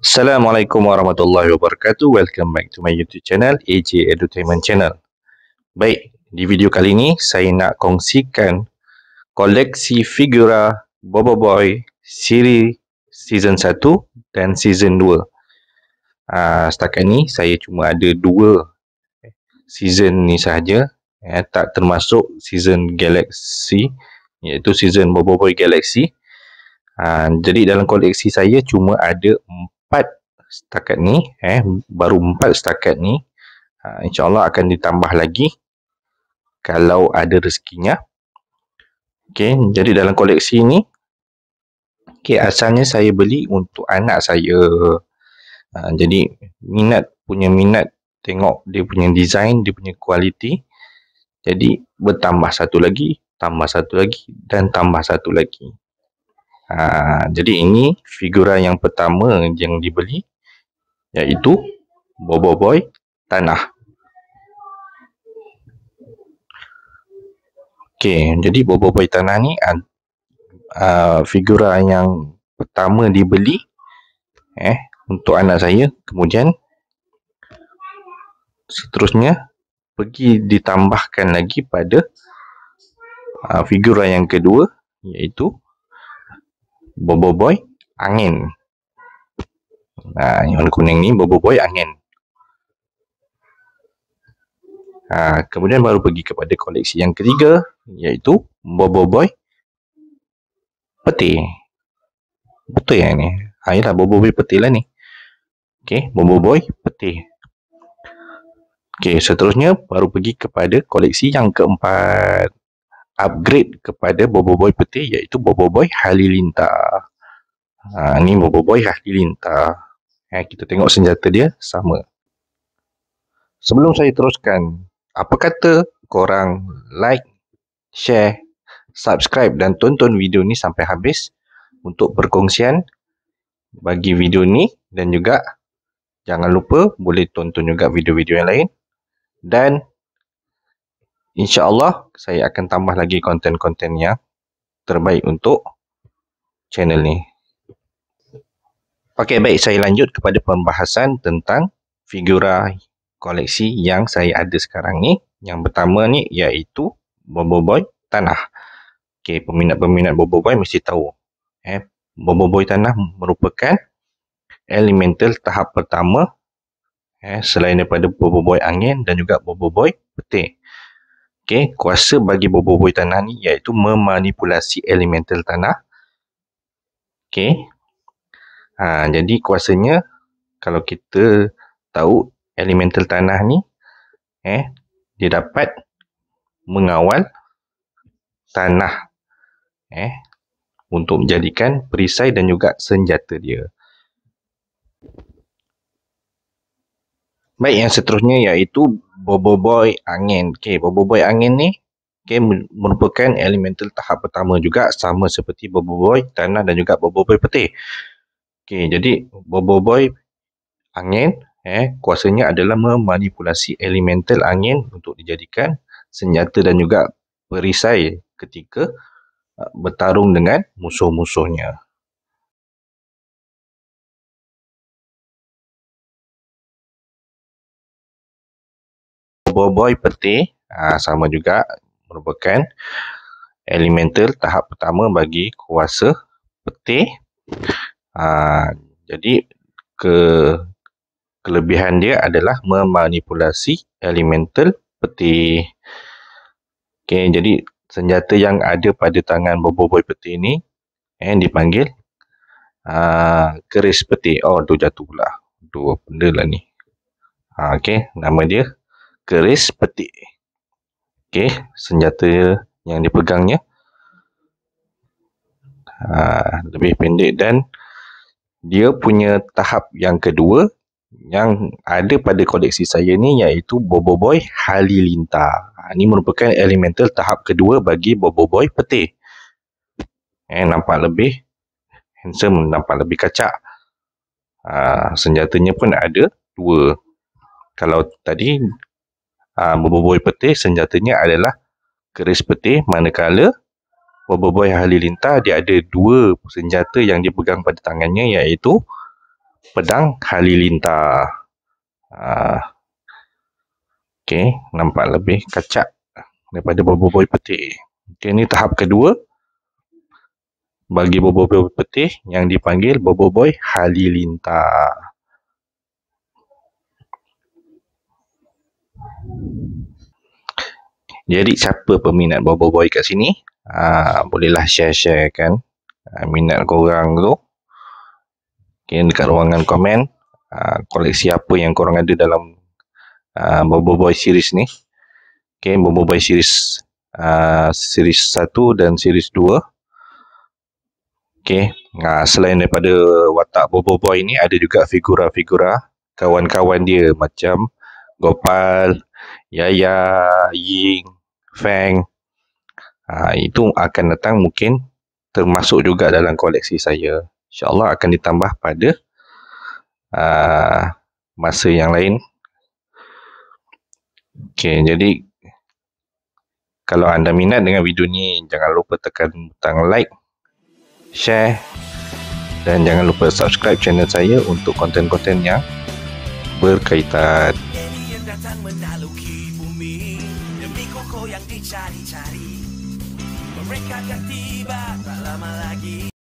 Assalamualaikum warahmatullahi wabarakatuh. Welcome back to my YouTube channel AJ Entertainment Channel. Baik, di video kali ini saya nak kongsikan koleksi figura Boba Boy siri season 1 dan season 2. Uh, ah, setakat ni saya cuma ada 2 season ni sahaja eh, tak termasuk season Galaxy iaitu season Boba Boy Galaxy. Uh, jadi dalam koleksi saya cuma ada empat setakat ni eh baru empat setakat ni ha, insyaallah akan ditambah lagi kalau ada rezekinya okey jadi dalam koleksi ni okey asalnya saya beli untuk anak saya ha, jadi minat punya minat tengok dia punya design dia punya kualiti jadi bertambah satu lagi tambah satu lagi dan tambah satu lagi Ha, jadi ini figura yang pertama yang dibeli iaitu Bobo Boy Tanah. Okey, jadi Bobo Boy Tanah ni uh, ah, figura yang pertama dibeli eh untuk anak saya. Kemudian seterusnya pergi ditambahkan lagi pada uh, ah, figura yang kedua iaitu Bobo Boy Angin. Nah, ha, yang warna kuning ni Bobo Boy Angin. Ha, kemudian baru pergi kepada koleksi yang ketiga iaitu Bobo Boy Peti. Betul ya ni. Ha, yalah Bobo Boy Peti lah ni. Okey, Bobo Boy Peti. Okey, seterusnya baru pergi kepada koleksi yang keempat upgrade kepada Boboiboy Petir iaitu Boboiboy Halilintar. Ha, ni Boboiboy Halilintar. Ha, kita tengok senjata dia sama. Sebelum saya teruskan, apa kata korang like, share, subscribe dan tonton video ni sampai habis untuk perkongsian bagi video ni dan juga jangan lupa boleh tonton juga video-video yang lain dan InsyaAllah saya akan tambah lagi konten-konten yang terbaik untuk channel ni. Okey, baik saya lanjut kepada pembahasan tentang figura koleksi yang saya ada sekarang ni. Yang pertama ni iaitu Boboiboy Tanah. Okey, peminat-peminat Boboiboy mesti tahu. Eh, Boboiboy Tanah merupakan elemental tahap pertama eh selain daripada Boboiboy Angin dan juga Boboiboy Petik. Okey, kuasa bagi boboiboy tanah ni iaitu memanipulasi elemental tanah Okey, ha, jadi kuasanya kalau kita tahu elemental tanah ni eh, dia dapat mengawal tanah eh, untuk menjadikan perisai dan juga senjata dia Baik yang seterusnya iaitu boboiboy angin. Okey, boboiboy angin ni okey merupakan elemental tahap pertama juga sama seperti boboiboy tanah dan juga boboiboy petir. Okey, jadi boboiboy angin eh kuasanya adalah memanipulasi elemental angin untuk dijadikan senjata dan juga perisai ketika uh, bertarung dengan musuh-musuhnya. boboi peti ha, sama juga merupakan elemental tahap pertama bagi kuasa peti ha, jadi ke kelebihan dia adalah memanipulasi elemental peti ok jadi senjata yang ada pada tangan boboi peti ini eh, dipanggil ha, keris peti oh tu jatuh pula dua benda lah ni ha, Okey, nama dia keris peti, Okey, senjata yang dipegangnya. Ha, lebih pendek dan dia punya tahap yang kedua yang ada pada koleksi saya ni iaitu Boboiboy Halilintar. Ha, ini merupakan elemental tahap kedua bagi Boboiboy peti. Eh, nampak lebih handsome, nampak lebih kacak. Ha, senjatanya pun ada dua. Kalau tadi uh, berboboi petir senjatanya adalah keris petir manakala berboboi halilintar dia ada dua senjata yang dipegang pada tangannya iaitu pedang halilintar. Uh, ah, okay, nampak lebih kacak daripada berboboi peti Okay, ini tahap kedua bagi boboiboy petir yang dipanggil boboiboy halilintar. Jadi siapa peminat Bobo Boy kat sini aa, ah, Bolehlah share-share kan aa, ah, Minat korang tu Mungkin dekat ruangan komen aa, ah, Koleksi apa yang korang ada dalam aa, Bobo Boy series ni okay, Bobo Boy series aa, Series 1 dan series 2 Okay. Nah, selain daripada watak Bobo Boy ni ada juga figura-figura kawan-kawan dia macam Gopal, Yaya, Ying, Feng. Ha, itu akan datang mungkin termasuk juga dalam koleksi saya. InsyaAllah akan ditambah pada ha, masa yang lain. Okay, jadi kalau anda minat dengan video ni, jangan lupa tekan butang like, share dan jangan lupa subscribe channel saya untuk konten-konten yang berkaitan datang menaluki bumi Demi koko yang dicari-cari Mereka akan tiba tak lama lagi